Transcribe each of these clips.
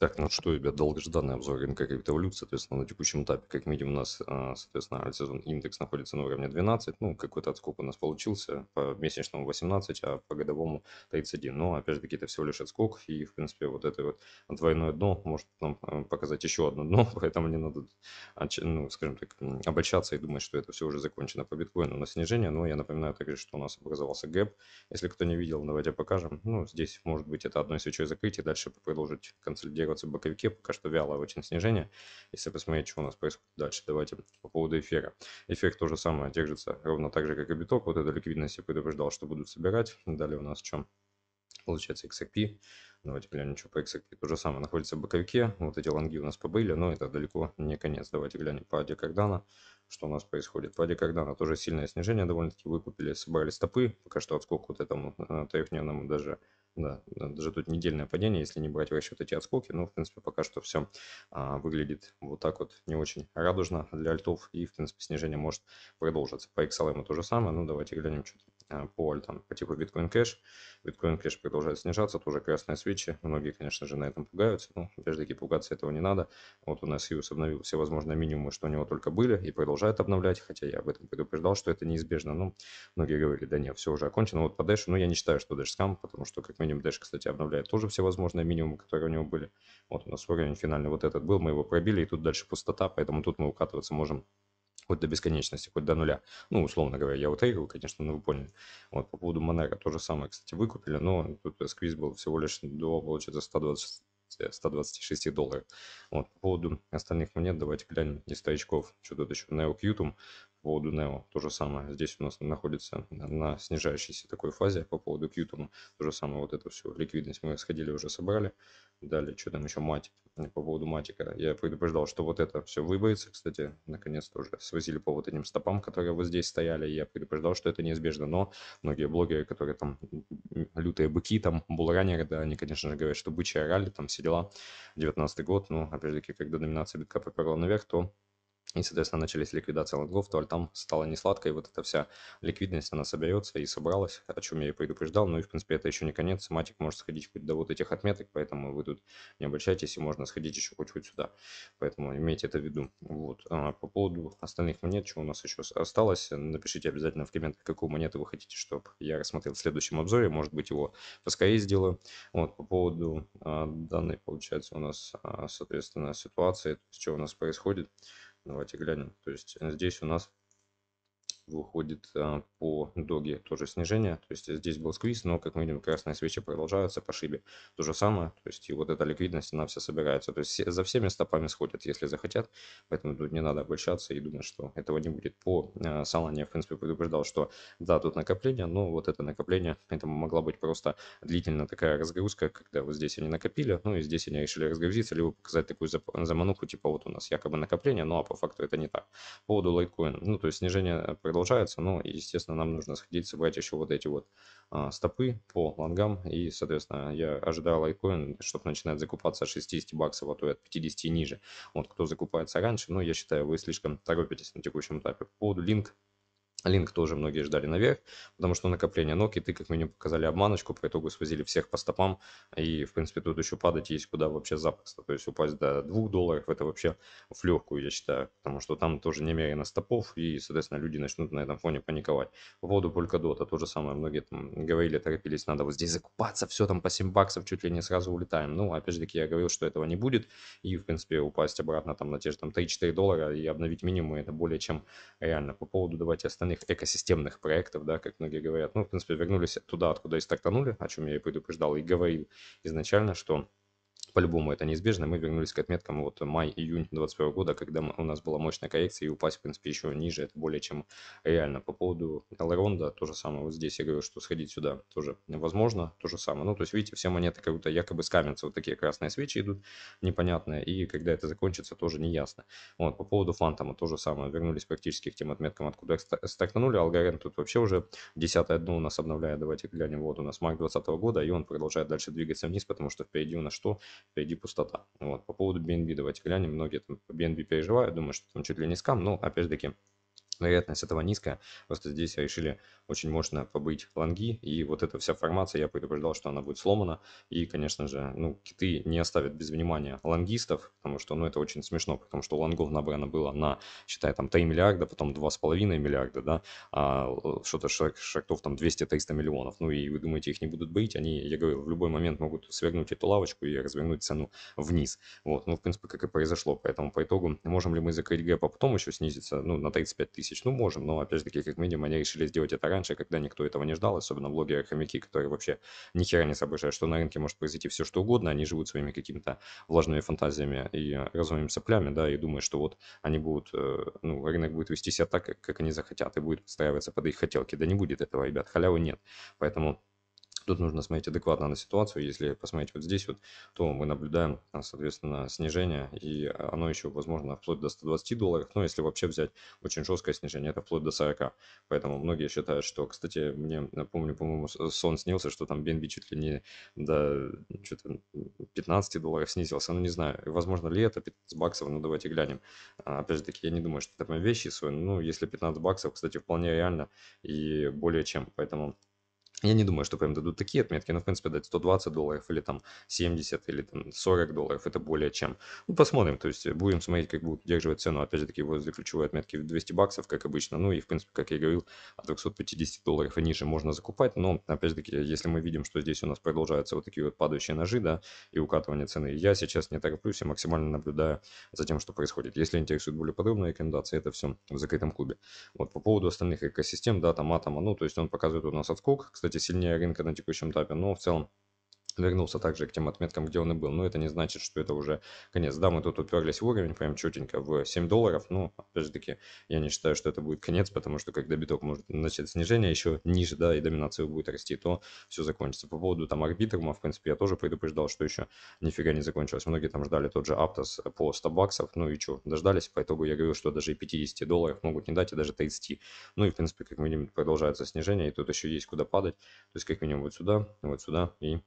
Так, ну что, ребят, долгожданный обзор рынка криптовалют, соответственно, на текущем этапе, как видим, у нас, э, соответственно, альтсезон индекс находится на уровне 12, ну, какой-то отскок у нас получился, по месячному 18, а по годовому 31, но, ну, опять же таки, это всего лишь отскок, и, в принципе, вот это вот двойное дно может нам э, показать еще одно дно, поэтому не надо, а, ну, скажем так, обольщаться и думать, что это все уже закончено по биткоину на снижение, но я напоминаю также, что у нас образовался гэп, если кто не видел, давайте покажем, ну, здесь, может быть, это одной свечой закрытие, дальше продолжить консолидировать коррекции в боковике, пока что вялое очень снижение. Если посмотреть, что у нас происходит дальше, давайте по поводу эфира. Эфир то же самое, держится ровно так же, как и биток. Вот эта ликвидность я предупреждал, что будут собирать. Далее у нас в чем? получается XRP. Давайте ну, глянем, что по XRP. То же самое находится в боковике. Вот эти лонги у нас побыли, но это далеко не конец. Давайте глянем по Аде Кардана, что у нас происходит. По Аде Кардана тоже сильное снижение довольно-таки выкупили, собрали стопы. Пока что отскок вот этому э, трехдневному даже да, даже тут недельное падение, если не брать в расчет эти отскоки, но, ну, в принципе, пока что все а, выглядит вот так вот не очень радужно для альтов, и, в принципе, снижение может продолжиться. По XLM то же самое, ну, давайте глянем, что Э, по альтам, по типу Bitcoin Cash. Bitcoin Cash продолжает снижаться, тоже красные свечи. Многие, конечно же, на этом пугаются. Но, ну, опять-таки, же пугаться этого не надо. Вот у нас Юс обновил все всевозможные минимумы, что у него только были, и продолжает обновлять, хотя я об этом предупреждал, что это неизбежно. Но ну, многие говорили, да нет, все уже окончено. Вот по но ну, я не считаю, что Дэш скам, потому что, как минимум, Дэш, кстати, обновляет тоже все всевозможные минимумы, которые у него были. Вот у нас уровень финальный вот этот был, мы его пробили, и тут дальше пустота, поэтому тут мы укатываться можем хоть до бесконечности, хоть до нуля. Ну, условно говоря, я утрирую, конечно, но ну, вы поняли. Вот, по поводу Monero то же самое, кстати, выкупили, но тут сквиз был всего лишь до, получается, 120, 126 э, долларов. Вот, по поводу остальных монет давайте глянем из старичков. Что тут еще? Neo Qtum по поводу НЕО то же самое. Здесь у нас находится на снижающейся такой фазе по поводу Qtum. То же самое вот это все ликвидность мы сходили, уже собрали. Далее, что там еще, матик. По поводу матика я предупреждал, что вот это все выбоится. Кстати, наконец-то уже свозили по вот этим стопам, которые вот здесь стояли. Я предупреждал, что это неизбежно. Но многие блогеры, которые там лютые быки, там булранеры, да, они, конечно же, говорят, что бычья ралли, там все дела. 19 год, но ну, опять-таки, когда номинация битка поперла наверх, то и, соответственно, начались ликвидации лонгов, то там стало не сладко, и вот эта вся ликвидность, она соберется и собралась, о чем я и предупреждал. Ну и, в принципе, это еще не конец. Соматик может сходить хоть до вот этих отметок, поэтому вы тут не обольщайтесь, и можно сходить еще хоть хоть сюда. Поэтому имейте это в виду. Вот. А по поводу остальных монет, чего у нас еще осталось, напишите обязательно в комментах, какую монету вы хотите, чтобы я рассмотрел в следующем обзоре. Может быть, его поскорее сделаю. Вот. По поводу а, данной, получается, у нас, а, соответственно, ситуации, что у нас происходит. Давайте глянем. То есть э, здесь у нас выходит а, по доге тоже снижение. То есть здесь был сквиз, но, как мы видим, красные свечи продолжаются по шибе. То же самое. То есть и вот эта ликвидность, она вся собирается. То есть за всеми стопами сходят, если захотят. Поэтому тут не надо обольщаться и думать, что этого не будет. По Салане, в принципе, предупреждал, что да, тут накопление, но вот это накопление, это могла быть просто длительная такая разгрузка, когда вот здесь они накопили, ну и здесь они решили разгрузиться, либо показать такую замануху, типа вот у нас якобы накопление, ну а по факту это не так. По поводу лайткоина, ну то есть снижение продолжается э, продолжается, но, естественно, нам нужно сходить, собрать еще вот эти вот а, стопы по лонгам, и, соответственно, я ожидаю лайткоин, чтобы начинать закупаться 60 баксов, а то и от 50 и ниже. Вот кто закупается раньше, но ну, я считаю, вы слишком торопитесь на текущем этапе. Под линк Линк тоже многие ждали наверх, потому что накопление ног, и ты как минимум показали обманочку, по итогу свозили всех по стопам, и, в принципе, тут еще падать есть куда вообще запросто, то есть упасть до 2 долларов, это вообще в легкую, я считаю, потому что там тоже не мере на стопов, и, соответственно, люди начнут на этом фоне паниковать. По поводу Polkadot, а то же самое, многие там говорили, торопились, надо вот здесь закупаться, все там по 7 баксов, чуть ли не сразу улетаем, ну, опять же таки, я говорил, что этого не будет, и, в принципе, упасть обратно там на те же там 3-4 доллара и обновить минимум, это более чем реально. По поводу, давайте остановимся стартанных экосистемных проектов, да, как многие говорят. Ну, в принципе, вернулись туда, откуда и стартанули, о чем я и предупреждал и говорил изначально, что по-любому это неизбежно. Мы вернулись к отметкам вот май-июнь 2021 года, когда у нас была мощная коррекция, и упасть, в принципе, еще ниже. Это более чем реально. По поводу Элронда, то же самое. Вот здесь я говорю, что сходить сюда тоже возможно. То же самое. Ну, то есть, видите, все монеты как будто якобы скамятся. Вот такие красные свечи идут непонятные. И когда это закончится, тоже не ясно. Вот, по поводу Фантома то же самое. Вернулись практически к тем отметкам, откуда стартанули. Алгоритм тут вообще уже 10 дно у нас обновляет. Давайте глянем. Вот у нас март 2020 года, и он продолжает дальше двигаться вниз, потому что впереди у нас что? ID пустота. Вот. По поводу BNB давайте глянем. Многие там по BNB переживают, думаю, что там чуть ли не скам, но опять-таки вероятность этого низкая. Просто здесь решили очень мощно побыть лонги. И вот эта вся формация, я предупреждал, что она будет сломана. И, конечно же, ну, киты не оставят без внимания лонгистов, потому что, ну, это очень смешно, потому что лонгов набрано было на, считай, там 3 миллиарда, потом 2,5 миллиарда, да, а э, что-то шаг, шагтов там 200-300 миллионов. Ну, и вы думаете, их не будут быть? Они, я говорю в любой момент могут свернуть эту лавочку и развернуть цену вниз. Вот, ну, в принципе, как и произошло. Поэтому по итогу можем ли мы закрыть гэп, а потом еще снизиться, ну, на 35 тысяч? тысяч, ну, можем, но, опять же таки, как минимум, они решили сделать это раньше, когда никто этого не ждал, особенно блогеры-хомяки, которые вообще ни хера не соображают, что на рынке может произойти все, что угодно, они живут своими какими-то влажными фантазиями и разумными соплями, да, и думают, что вот они будут, э, ну, рынок будет вести себя так, как, они захотят, и будет подстраиваться под их хотелки. Да не будет этого, ребят, халявы нет. Поэтому Тут нужно смотреть адекватно на ситуацию. Если посмотреть вот здесь вот, то мы наблюдаем, а, соответственно, снижение, и а, оно еще, возможно, вплоть до 120 долларов. Но если вообще взять очень жесткое снижение, это вплоть до 40. Поэтому многие считают, что, кстати, мне, напомню, по-моему, э, сон снился, что там BNB чуть ли не до что-то 15 долларов снизился. Ну, не знаю, возможно ли это 15 баксов, ну, давайте глянем. А, опять же таки, я не думаю, что это прям вещи свои. Ну, если 15 баксов, кстати, вполне реально и более чем. Поэтому я не думаю, что прям дадут такие отметки, но, в принципе, дать 120 долларов или там 70 или там 40 долларов, это более чем. Ну, посмотрим, то есть э, будем смотреть, как будут удерживать цену, опять же таки, возле ключевой отметки в 200 баксов, как обычно. Ну и, в принципе, как я говорил, от 250 долларов и ниже можно закупать, но, опять же таки, если мы видим, что здесь у нас продолжаются вот такие вот падающие ножи, да, и укатывание цены, я сейчас не тороплюсь и максимально наблюдаю за тем, что происходит. Если интересуют более подробные рекомендации, это все в закрытом клубе. Вот по поводу остальных экосистем, да, там атома, ну, то есть он показывает у нас отскок, кстати, кстати, сильнее рынка на текущем этапе, но в целом вернулся также к тем отметкам, где он и был. Но это не значит, что это уже конец. Да, мы тут уперлись в уровень прям четенько в 7 долларов. Но, опять же таки, я не считаю, что это будет конец, потому что когда биток может начать снижение еще ниже, да, и доминация будет расти, то все закончится. По поводу там арбитрума, в принципе, я тоже предупреждал, что еще нифига не закончилось. Многие там ждали тот же Аптос по 100 баксов. Ну и что, дождались. По итогу я говорил, что даже и 50 долларов могут не дать, и даже 30. Ну и, в принципе, как мы видим, продолжается снижение, и тут еще есть куда падать. То есть, как минимум, вот сюда, вот сюда и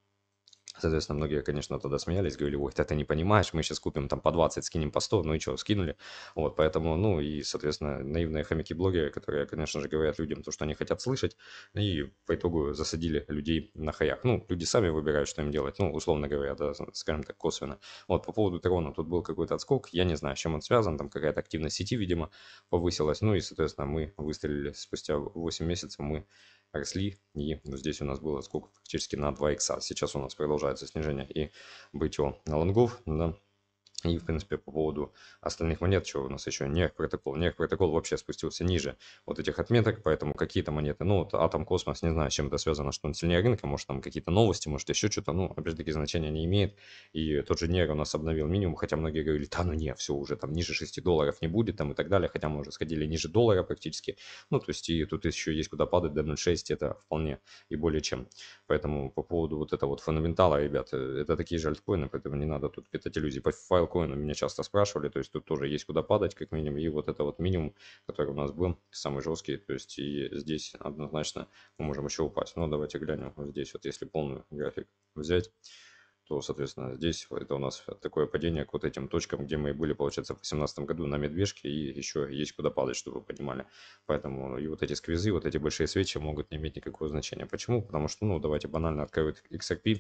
Соответственно, многие, конечно, тогда смеялись, говорили, ой, ты это не понимаешь, мы сейчас купим там по 20, скинем по 100, ну и что, скинули. Вот, поэтому, ну и, соответственно, наивные хомяки-блогеры, которые, конечно же, говорят людям то, что они хотят слышать, и по итогу засадили людей на хаях. Ну, люди сами выбирают, что им делать, ну, условно говоря, да, скажем так, косвенно. Вот, по поводу Трона тут был какой-то отскок, я не знаю, с чем он связан, там какая-то активность сети, видимо, повысилась, ну и, соответственно, мы выстрелили спустя 8 месяцев, мы росли, и здесь у нас было сколько фактически на 2 икса. Сейчас у нас продолжается снижение и бытие лонгов, да, и, в принципе, по поводу остальных монет, чего у нас еще нерв протокол. Нерв протокол вообще спустился ниже вот этих отметок, поэтому какие-то монеты, ну, вот Атом Космос, не знаю, с чем это связано, что он сильнее рынка, может, там какие-то новости, может, еще что-то, ну, опять таки, значения не имеет. И тот же нерв у нас обновил минимум, хотя многие говорили, да, ну не, все уже там ниже 6 долларов не будет, там и так далее, хотя мы уже сходили ниже доллара практически. Ну, то есть, и тут еще есть куда падать до 0,6, это вполне и более чем. Поэтому по поводу вот этого вот фундаментала, ребят, это такие же альткоины, поэтому не надо тут питать иллюзии По файл спокойно. Меня часто спрашивали, то есть тут тоже есть куда падать, как минимум. И вот это вот минимум, который у нас был, самый жесткий. То есть и здесь однозначно мы можем еще упасть. Но давайте глянем вот здесь. Вот если полный график взять то, соответственно, здесь это у нас такое падение к вот этим точкам, где мы были, получается, в 2018 году на медвежке, и еще есть куда падать, чтобы вы понимали. Поэтому и вот эти сквизы, вот эти большие свечи могут не иметь никакого значения. Почему? Потому что, ну, давайте банально открыть XRP,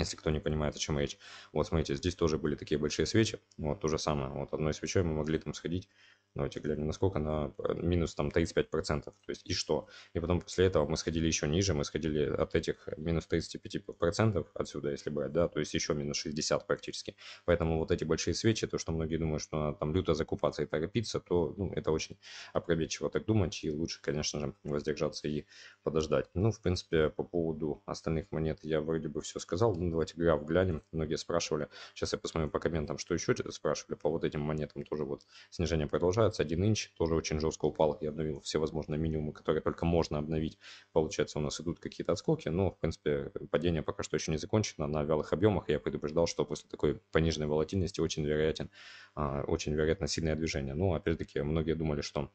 если кто не понимает, о чем речь. Вот, смотрите, здесь тоже были такие большие свечи, вот, то же самое, вот, одной свечой мы могли там сходить ну, давайте глянем, насколько она э, минус там 35%, то есть и что? И потом после этого мы сходили еще ниже, мы сходили от этих э, минус 35% отсюда, если брать, да, то есть еще минус 60 практически. Поэтому вот эти большие свечи, то, что многие думают, что надо там люто закупаться и торопиться, то ну, это очень опрометчиво так думать, и лучше, конечно же, воздержаться и подождать. Ну, в принципе, по поводу остальных монет я вроде бы все сказал, ну, давайте граф глянем, многие спрашивали, сейчас я посмотрю по комментам, что еще спрашивали по вот этим монетам, тоже вот снижение продолжается, обновляются. 1 инч тоже очень жестко упал. Я обновил все возможные минимумы, которые только можно обновить. Получается, у нас идут какие-то отскоки, но, в принципе, падение пока что еще не закончено на вялых объемах. Я предупреждал, что после такой пониженной волатильности очень вероятен, а, очень вероятно сильное движение. Но, ну, а опять-таки, многие думали, что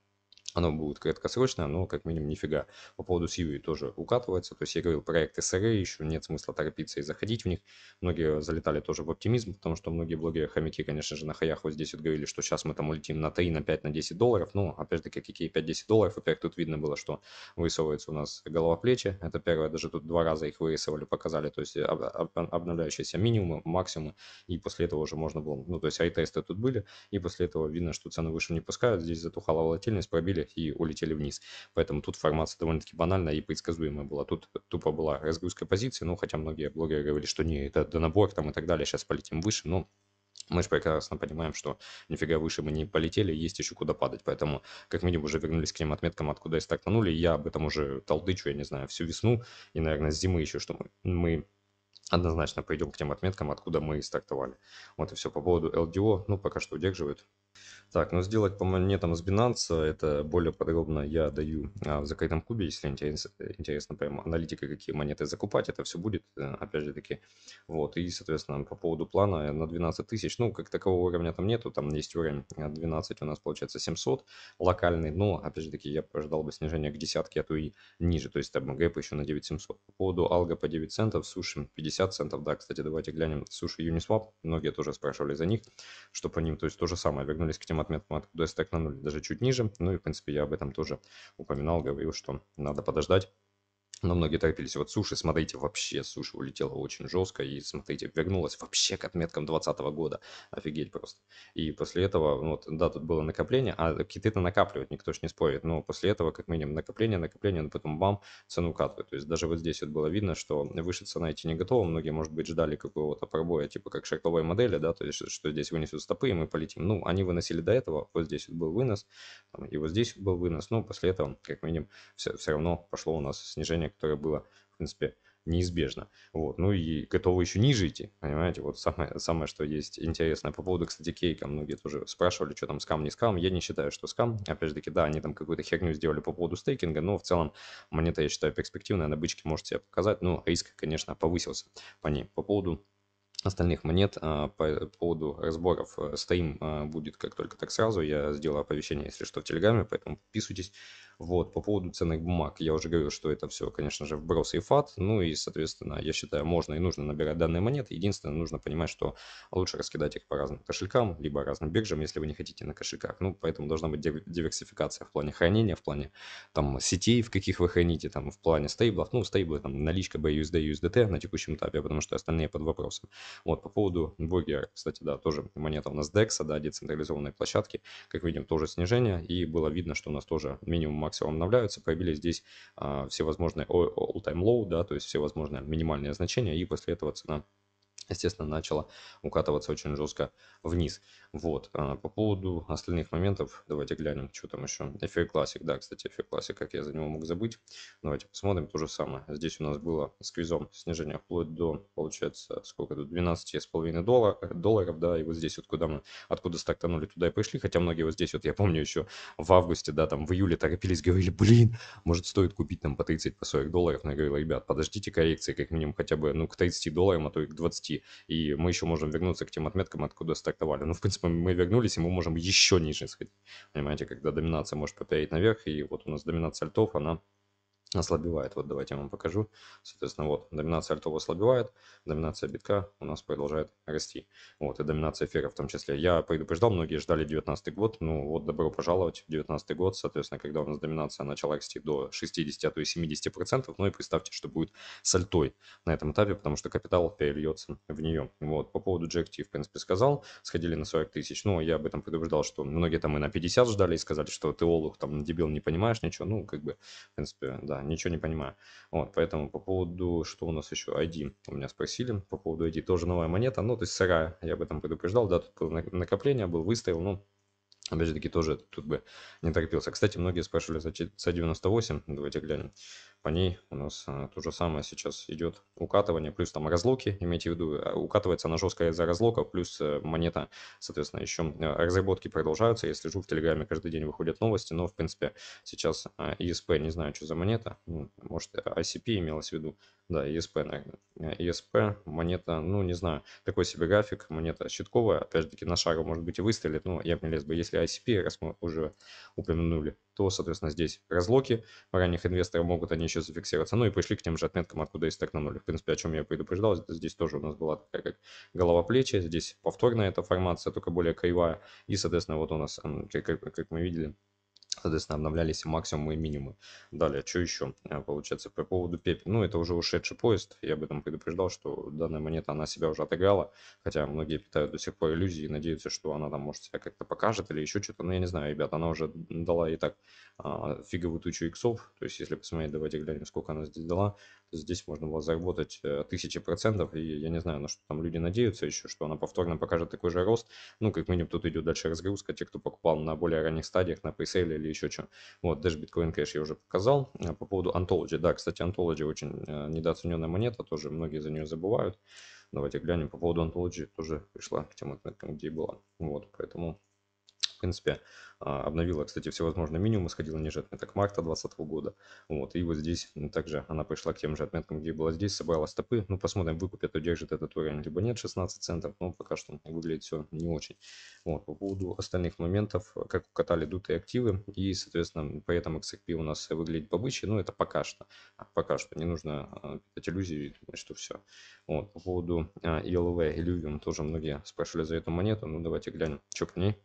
оно будет краткосрочное, но как минимум нифига. По поводу Сиви тоже укатывается. То есть я говорил, проект SRE, еще нет смысла торопиться и заходить в них. Многие залетали тоже в оптимизм, потому что многие блогеры, хомяки, конечно же, на хаях вот здесь вот говорили, что сейчас мы там улетим на 3, на 5, на 10 долларов. Но опять же таки, какие 5-10 долларов? Во-первых, тут видно было, что вырисовывается у нас голова плечи. Это первое, даже тут два раза их вырисовали, показали. То есть об, об, обновляющиеся минимумы, максимумы. И после этого уже можно было, ну, то есть айтесты тут были. И после этого видно, что цены выше не пускают. Здесь затухала волатильность, пробили выстрелили и улетели вниз. Поэтому тут формация довольно-таки банальная и предсказуемая была. Тут тупо была разгрузка позиции, ну, хотя многие блогеры говорили, что не, это донабор там и так далее, сейчас полетим выше, но мы же прекрасно понимаем, что нифига выше мы не полетели, есть еще куда падать. Поэтому, как минимум, уже вернулись к тем отметкам, откуда и стартанули. Я об этом уже толдычу, я не знаю, всю весну и, наверное, с зимы еще, что мы, мы однозначно пойдем к тем отметкам, откуда мы и стартовали. Вот и все по поводу LDO. Ну, пока что удерживают. Так, ну сделать по монетам с Binance, это более подробно я даю а, в закрытом клубе, если интересно, интересно прям аналитика, какие монеты закупать, это все будет, э, опять же таки. Вот, и, соответственно, по поводу плана на 12 тысяч, ну, как такового уровня там нету, там есть уровень 12, э, у нас получается 700 локальный, но, опять же таки, я ожидал бы снижения к десятке, а то и ниже, то есть там гэп еще на 9700. По поводу алга по 9 центов, суши 50 центов, да, кстати, давайте глянем суши Uniswap, многие тоже спрашивали за них, что по ним, то есть то же самое, вернулись к тем отметку от DSTEC на 0, даже чуть ниже. Ну и, в принципе, я об этом тоже упоминал, говорил, что надо подождать но многие торопились. Вот суши, смотрите, вообще суши улетела очень жестко. И смотрите, вернулась вообще к отметкам 2020 года. Офигеть просто. И после этого, ну вот, да, тут было накопление, а киты-то накапливают, никто же не спорит. Но после этого, как минимум, накопление, накопление, но потом бам, цену катывают. То есть даже вот здесь вот было видно, что выше цена идти не готова. Многие, может быть, ждали какого-то пробоя, типа как шаговой модели, да, то есть что здесь вынесут стопы, и мы полетим. Ну, они выносили до этого, вот здесь вот был вынос, и вот здесь был вынос. но после этого, как минимум, все, все равно пошло у нас снижение которое было, в принципе, неизбежно. Вот. Ну и готовы еще ниже идти, понимаете? Вот самое, самое, что есть интересное. По поводу, кстати, кейка, многие тоже спрашивали, что там скам, не скам. Я не считаю, что скам. Опять же таки, да, они там какую-то херню сделали по поводу стейкинга, но в целом монета, я считаю, перспективная. На бычке может себе показать, но ну, риск, конечно, повысился по ней. По поводу остальных монет. А, э, по поводу разборов э, стоим а, будет как только так сразу. Я сделаю оповещение, если что, в Телеграме, поэтому подписывайтесь. Вот, по поводу ценных бумаг, я уже говорил, что это все, конечно же, вброс и фат. Ну и, соответственно, я считаю, можно и нужно набирать данные монеты. Единственное, нужно понимать, что лучше раскидать их по разным кошелькам, либо разным биржам, если вы не хотите на кошельках. Ну, поэтому должна быть диверсификация в плане хранения, в плане там сетей, в каких вы храните, там в плане стейблов. Ну, стейблы, там наличка BUSD, USDT на текущем этапе, потому что остальные под вопросом. Вот, по поводу Vogia, кстати, да, тоже монета у нас DEX, да, децентрализованной площадки, как видим, тоже снижение, и было видно, что у нас тоже минимум максимум обновляются, появились здесь а, всевозможные all-time low, да, то есть всевозможные минимальные значения, и после этого цена естественно, начала укатываться очень жестко вниз. Вот, а, по поводу остальных моментов, давайте глянем, что там еще. FA Classic, да, кстати, FA Classic, как я за него мог забыть. Давайте посмотрим то же самое. Здесь у нас было с квизом снижение вплоть до, получается, сколько, до 12,5 доллар, э, долларов, да, и вот здесь вот, куда мы, откуда стартанули, туда и пришли, хотя многие вот здесь вот, я помню еще в августе, да, там в июле торопились, говорили, блин, может стоит купить там по 30, по 40 долларов, но я говорил, ребят, подождите коррекции как минимум хотя бы, ну, к 30 долларам, а то и к 20, и мы еще можем вернуться к тем отметкам, откуда стартовали. Ну, в принципе, принципу, мы вернулись, и мы можем еще ниже сходить. Понимаете, когда доминация может повторить наверх, и вот у нас доминация альтов, она ослабевает. Вот давайте я вам покажу. Соответственно, вот доминация альтов ослабевает, доминация битка у нас продолжает расти. Вот, и доминация эфира в том числе. Я предупреждал, многие ждали 19 год. Ну вот, добро пожаловать в 19 год. Соответственно, когда у нас доминация начала расти до 60, а то и 70 процентов. Ну и представьте, что будет с альтой на этом этапе, потому что капитал перельется в нее. Вот, по поводу GFT, в принципе, сказал. Сходили на 40 тысяч. Ну, я об этом предупреждал, что многие там и на 50 ждали и сказали, что ты, Олух, там, дебил, не понимаешь ничего. Ну, как бы, в принципе, да, ничего не понимаю. Вот, поэтому по поводу, что у нас еще, ID, у меня спросили, по поводу ID, тоже новая монета, ну, то есть сырая, я об этом предупреждал, да, тут накопление был, выставил, ну, Опять же таки тоже тут бы не торопился. Кстати, многие спрашивали за C98, давайте глянем. По ней у нас а, то же самое сейчас идет укатывание, плюс там разлоки, имейте в виду, а, укатывается она жестко из-за разлока, плюс э, монета, соответственно, еще э, разработки продолжаются. Я слежу в Телеграме, каждый день выходят новости, но, в принципе, сейчас ESP, а, не знаю, что за монета, ну, может, ICP имелось в виду, да, ESP, наверное. Э, ESP, монета, ну, не знаю, такой себе график, монета щитковая, опять же таки, на шару, а может быть, и выстрелит, но я бы не лез бы. Если ICP, раз мы уже упомянули, то, соответственно, здесь разлоки ранних инвесторов могут они еще зафиксироваться, ну, и пришли к тем же отметкам, откуда и стакнули. В принципе, о чем я предупреждал, здесь тоже у нас была такая как голова плечи, здесь повторная эта формация, только более кривая, и, соответственно, вот у нас, как, как мы видели, соответственно, обновлялись максимумы и минимумы. Далее, что еще? Э, получается, по поводу Пепи. Ну, это уже ушедший поезд. Я об этом предупреждал, что данная монета, она себя уже отыграла. Хотя многие питают до сих пор иллюзии и надеются, что она там, может, себя как-то покажет или еще что-то. Но ну, я не знаю, ребят, она уже дала и так а, фиговую тучу иксов. То есть, если посмотреть, давайте глянем, сколько она здесь дала. То здесь можно было заработать э, тысячи процентов. И я не знаю, на что там люди надеются еще, что она повторно покажет такой же рост. Ну, как минимум, тут идет дальше разгрузка. Те, кто покупал на более ранних стадиях, на пресейле или еще что. Вот, даже биткоин кэш я уже показал. Э, по поводу Anthology, да, кстати, Anthology очень э, недооцененная монета, тоже многие за нее забывают. Давайте глянем по поводу Anthology, тоже пришла к тем отметкам, где и была. Вот, поэтому принципе, а, обновила, кстати, всевозможные минимумы, сходила ниже отметок марта 2020 года. Вот, и вот здесь также она пришла к тем же отметкам, где была здесь, собрала стопы. Ну, посмотрим, выкупят, удержит этот уровень, либо нет, 16 центов. Но ну, пока что выглядит все не очень. Вот, по поводу остальных моментов, как укатали дутые активы, и, соответственно, при этом XRP у нас выглядит побыче, но это пока что. А, пока что не нужно а, питать иллюзии, что все. Вот, по поводу ELV, Illuvium, тоже многие спрашивали за эту монету. Ну, давайте глянем, что к ней.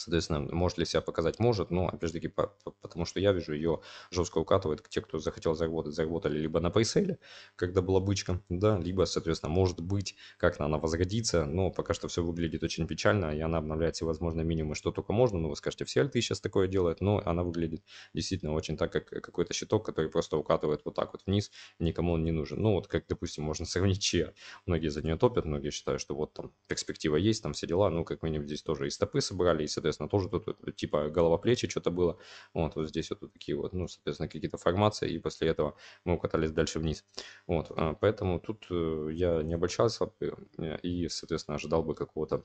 Соответственно, может ли себя показать? Может, но, опять же таки, по, по, потому что я вижу, ее жестко укатывает те, кто захотел заработать, заработали либо на пресейле, когда была бычка, да, либо, соответственно, может быть, как-то она возродится, но пока что все выглядит очень печально, и она обновляет всевозможные минимумы, что только можно, ну, вы скажете, все ты сейчас такое делает, но она выглядит действительно очень так, как какой-то щиток, который просто укатывает вот так вот вниз, никому он не нужен. Ну, вот как, допустим, можно сравнить чья. Многие за нее топят, многие считают, что вот там перспектива есть, там все дела, ну, как минимум здесь тоже и стопы собрали, и, соответственно, соответственно, тоже тут типа голова плечи что-то было. Вот, вот здесь вот, вот такие вот, ну, соответственно, какие-то формации, и после этого мы укатались дальше вниз. Вот, а, поэтому тут э, я не обольщался э, и, соответственно, ожидал бы какого-то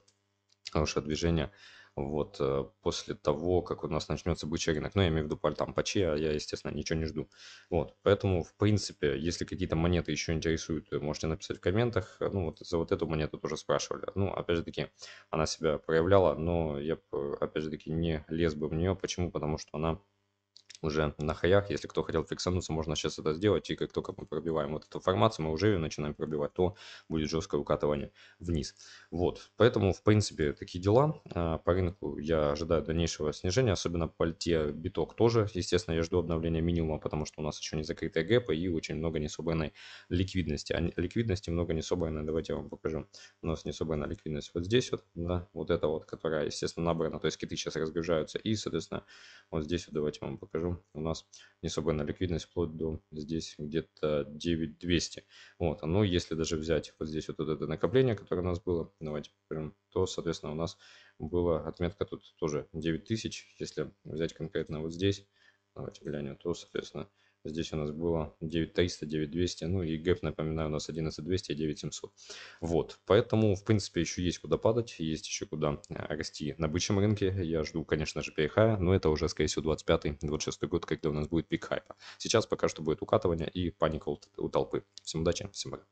хорошего движения вот, э, после того, как у нас начнется бычий рынок, ну, я имею в виду там че, а я, естественно, ничего не жду. Вот, поэтому, в принципе, если какие-то монеты еще интересуют, э, можете написать в комментах. Ну, вот за вот эту монету тоже спрашивали. Ну, опять же таки, она себя проявляла, но я, опять же таки, не лез бы в нее. Почему? Потому что она уже на хаях. Если кто хотел фиксануться, можно сейчас это сделать. И как только мы пробиваем вот эту формацию, мы уже ее начинаем пробивать, то будет жесткое укатывание вниз. Вот, поэтому, в принципе, такие дела. А, по рынку я ожидаю дальнейшего снижения, особенно по льте биток тоже. Естественно, я жду обновления минимума, потому что у нас еще не закрытые гэпы и очень много несобранной ликвидности. А ликвидности много несобранной, давайте я вам покажу. У нас несобранная ликвидность вот здесь вот, да, вот это вот, которая, естественно, набрана, то есть киты сейчас разгружаются. И, соответственно, вот здесь вот давайте я вам покажу у нас на ликвидность вплоть до здесь где-то 9200. Вот, а ну если даже взять вот здесь вот это накопление, которое у нас было, давайте прям, то, соответственно, у нас была отметка тут тоже 9000, если взять конкретно вот здесь, давайте глянем, то, соответственно, Здесь у нас было 9300, 9200, ну и гэп, напоминаю, у нас 11200 и 9700. Вот, поэтому, в принципе, еще есть куда падать, есть еще куда э, расти на бычьем рынке. Я жду, конечно же, перехая, но это уже, скорее всего, 25-26 год, когда у нас будет пик хайпа. Сейчас пока что будет укатывание и паника у, у толпы. Всем удачи, всем пока.